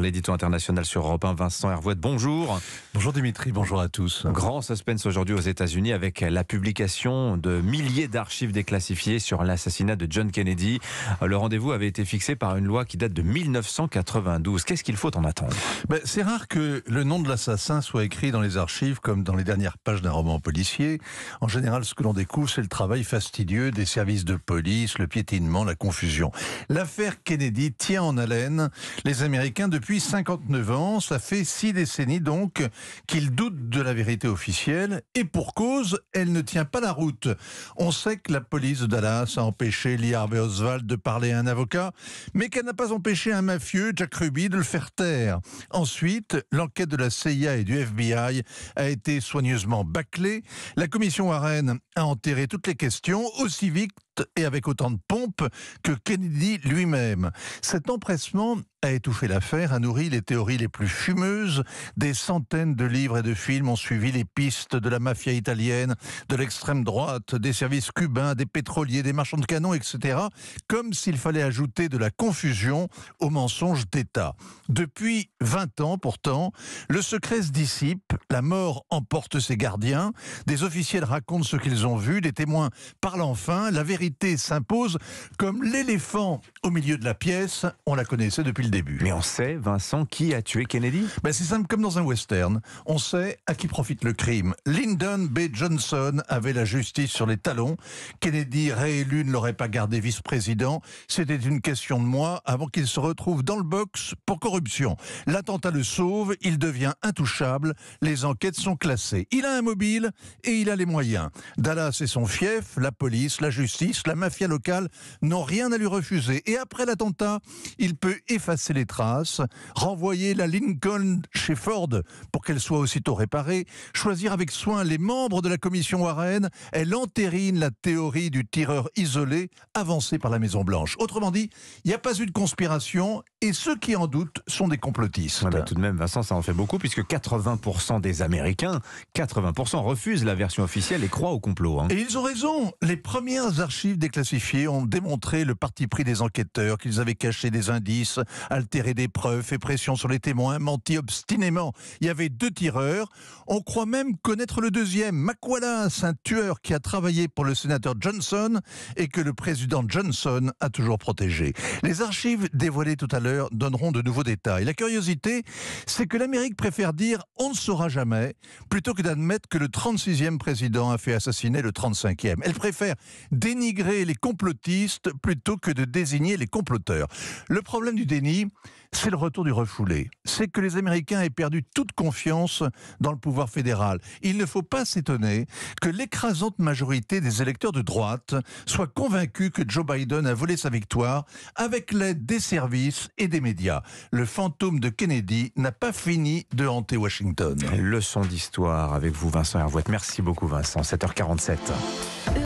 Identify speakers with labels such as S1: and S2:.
S1: L'édito international sur Europe Vincent Hervouette, bonjour. Bonjour Dimitri, bonjour à tous. Grand suspense aujourd'hui aux États-Unis avec la publication de milliers d'archives déclassifiées sur l'assassinat de John Kennedy. Le rendez-vous avait été fixé par une loi qui date de 1992. Qu'est-ce qu'il faut en attendre ben, C'est rare que le nom de l'assassin soit écrit dans les archives comme dans les dernières pages d'un roman policier. En général, ce que l'on découvre, c'est le travail fastidieux des services de police, le piétinement, la confusion. L'affaire Kennedy tient en haleine les Américains depuis 59 ans. Ça fait six décennies donc qu'il doute de la vérité officielle et pour cause, elle ne tient pas la route. On sait que la police de Dallas a empêché Lee Harvey Oswald de parler à un avocat, mais qu'elle n'a pas empêché un mafieux, Jack Ruby, de le faire taire. Ensuite, l'enquête de la CIA et du FBI a été soigneusement bâclée. La commission Warren a enterré toutes les questions, aussi vite et avec autant de pompe que Kennedy lui-même. Cet empressement a étouffé l'affaire, a nourri les théories les plus fumeuses. Des centaines de livres et de films ont suivi les pistes de la mafia italienne, de l'extrême droite, des services cubains, des pétroliers, des marchands de canons, etc. Comme s'il fallait ajouter de la confusion aux mensonges d'État. Depuis 20 ans, pourtant, le secret se dissipe, la mort emporte ses gardiens, des officiels racontent ce qu'ils ont vu, des témoins parlent enfin, la vérité s'impose comme l'éléphant au milieu de la pièce. On la connaissait depuis le début. Mais on sait, Vincent, qui a tué Kennedy ben, C'est simple comme dans un western. On sait à qui profite le crime. Lyndon B. Johnson avait la justice sur les talons. Kennedy, réélu, ne l'aurait pas gardé vice-président. C'était une question de moi avant qu'il se retrouve dans le box pour corruption. L'attentat le sauve, il devient intouchable, les enquêtes sont classées. Il a un mobile et il a les moyens. Dallas et son fief, la police, la justice la mafia locale n'ont rien à lui refuser. Et après l'attentat, il peut effacer les traces, renvoyer la Lincoln chez Ford pour qu'elle soit aussitôt réparée, choisir avec soin les membres de la commission Warren. Elle entérine la théorie du tireur isolé avancée par la Maison-Blanche. Autrement dit, il n'y a pas eu de conspiration et ceux qui en doutent sont des complotistes. tout de même, Vincent, ça en fait beaucoup puisque 80% des Américains, 80% refusent la version officielle et croient au complot. Hein. Et ils ont raison. Les premières archives archives déclassifiées ont démontré le parti pris des enquêteurs, qu'ils avaient caché des indices, altéré des preuves, fait pression sur les témoins, menti obstinément. Il y avait deux tireurs. On croit même connaître le deuxième, McWallace, un tueur qui a travaillé pour le sénateur Johnson et que le président Johnson a toujours protégé. Les archives dévoilées tout à l'heure donneront de nouveaux détails. La curiosité, c'est que l'Amérique préfère dire on ne saura jamais plutôt que d'admettre que le 36e président a fait assassiner le 35e. Elle préfère dénigrer les complotistes plutôt que de désigner les comploteurs. Le problème du déni, c'est le retour du refoulé. C'est que les Américains aient perdu toute confiance dans le pouvoir fédéral. Il ne faut pas s'étonner que l'écrasante majorité des électeurs de droite soient convaincus que Joe Biden a volé sa victoire avec l'aide des services et des médias. Le fantôme de Kennedy n'a pas fini de hanter Washington. Leçon d'histoire avec vous, Vincent Hervouette. Merci beaucoup, Vincent. 7h47.